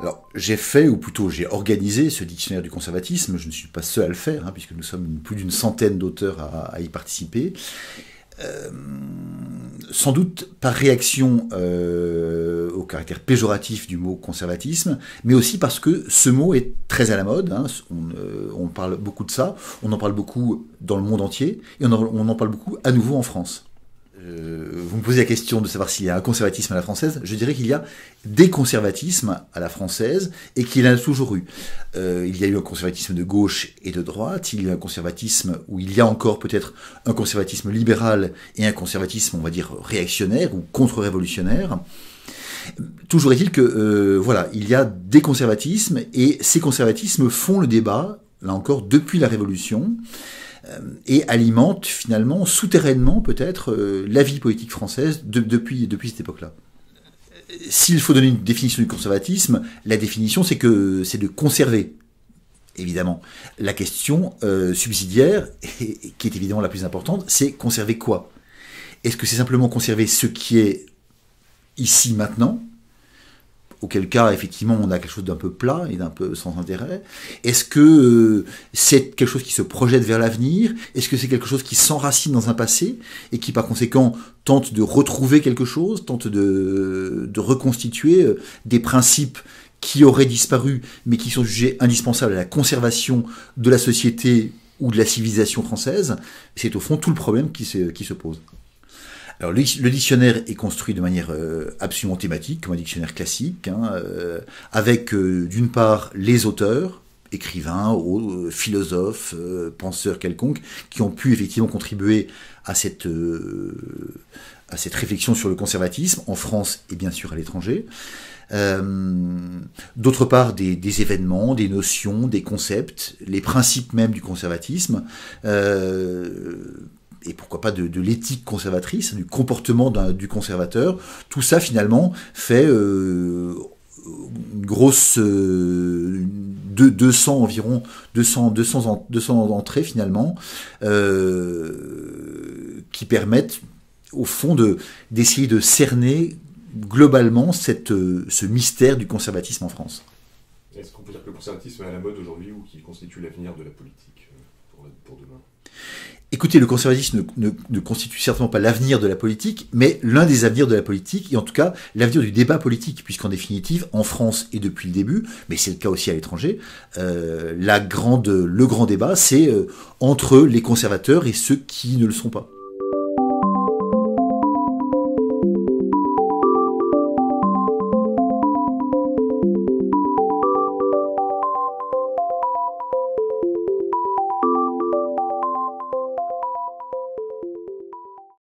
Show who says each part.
Speaker 1: Alors, j'ai fait, ou plutôt j'ai organisé ce dictionnaire du conservatisme. Je ne suis pas seul à le faire, hein, puisque nous sommes plus d'une centaine d'auteurs à, y participer. Euh, sans doute par réaction euh, au caractère péjoratif du mot conservatisme, mais aussi parce que ce mot est très à la mode. Hein. Euh, on, parle beaucoup de ça, on en parle beaucoup dans le monde entier, et on en parle beaucoup à nouveau en France poser la question de savoir s'il y a un conservatisme à la française, je dirais qu'il y a des conservatismes à la française et qu'il en a toujours eu. Euh, il y a eu un conservatisme de gauche et de droite, il y a eu un conservatisme où il y a encore peut-être un conservatisme libéral et un conservatisme, on va dire, réactionnaire ou contre-révolutionnaire. Toujours est-il que euh, voilà, il y a des conservatismes et ces conservatismes font le débat, là encore, depuis la Révolution. Euh, et alimente finalement souterrainement peut-être euh, la vie politique française depuis, depuis cette époque-là. S'il faut donner une définition du conservatisme, la définition c'est que c'est de conserver, évidemment. La question euh, subsidiaire, qui est évidemment la plus importante, c'est conserver quoi Est-ce que c'est simplement conserver ce qui est ici maintenant, auquel cas effectivement on a quelque chose d'un peu plat et d'un peu sans intérêt Est-ce que euh, c'est quelque chose qui se projette vers l'avenir Est-ce que c'est quelque chose qui s'enracine dans un passé et qui par conséquent tente de retrouver quelque chose, tente de, reconstituer euh, des principes qui auraient disparu mais qui sont jugés indispensables à la conservation de la société ou de la civilisation française C'est au fond tout le problème qui qui se pose. Alors le, dictionnaire est construit de manière euh, absolument thématique, comme un dictionnaire classique, hein, euh, avec euh, d'une part les auteurs, écrivains, philosophes, penseurs quelconques, qui ont pu effectivement contribuer à cette, réflexion sur le conservatisme, en France et bien sûr à l'étranger. d'autre part des, événements, des notions, des concepts, les principes même du conservatisme et pourquoi pas de, l'éthique conservatrice, du comportement du conservateur, tout ça finalement fait euh, une grosse 200 euh, environ 200 200 200 entrées finalement euh, qui permettent au fond de d'essayer de cerner globalement cette ce mystère du conservatisme en France. Est-ce qu'on peut dire que le conservatisme est à la mode aujourd'hui ou qu'il constitue l'avenir de la politique pour demain Écoutez, le conservatisme ne, constitue certainement pas l'avenir de la politique, mais l'un des avenirs de la politique, et en tout cas l'avenir du débat politique, puisqu'en définitive, en France et depuis le début, mais c'est le cas aussi à l'étranger, euh, le grand débat, c'est euh, entre les conservateurs et ceux qui ne le sont pas.